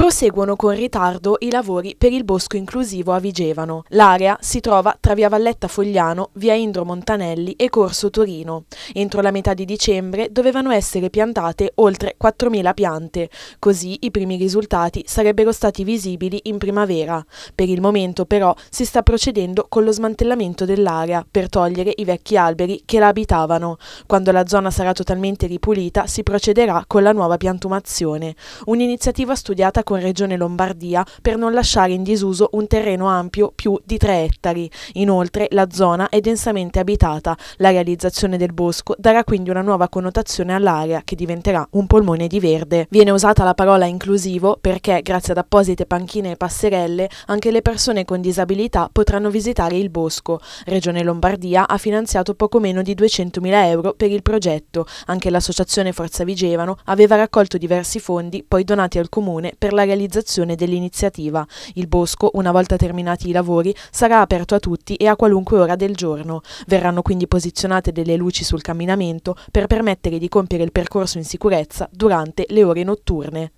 Proseguono con ritardo i lavori per il bosco inclusivo a Vigevano. L'area si trova tra via Valletta Fogliano, via Indro Montanelli e Corso Torino. Entro la metà di dicembre dovevano essere piantate oltre 4.000 piante, così i primi risultati sarebbero stati visibili in primavera. Per il momento però si sta procedendo con lo smantellamento dell'area per togliere i vecchi alberi che la abitavano. Quando la zona sarà totalmente ripulita si procederà con la nuova piantumazione, un'iniziativa studiata con Regione Lombardia per non lasciare in disuso un terreno ampio più di 3 ettari. Inoltre la zona è densamente abitata. La realizzazione del bosco darà quindi una nuova connotazione all'area che diventerà un polmone di verde. Viene usata la parola inclusivo perché grazie ad apposite panchine e passerelle anche le persone con disabilità potranno visitare il bosco. Regione Lombardia ha finanziato poco meno di 200.000 euro per il progetto. Anche l'associazione Forza Vigevano aveva raccolto diversi fondi poi donati al comune per la la realizzazione dell'iniziativa. Il bosco, una volta terminati i lavori, sarà aperto a tutti e a qualunque ora del giorno. Verranno quindi posizionate delle luci sul camminamento per permettere di compiere il percorso in sicurezza durante le ore notturne.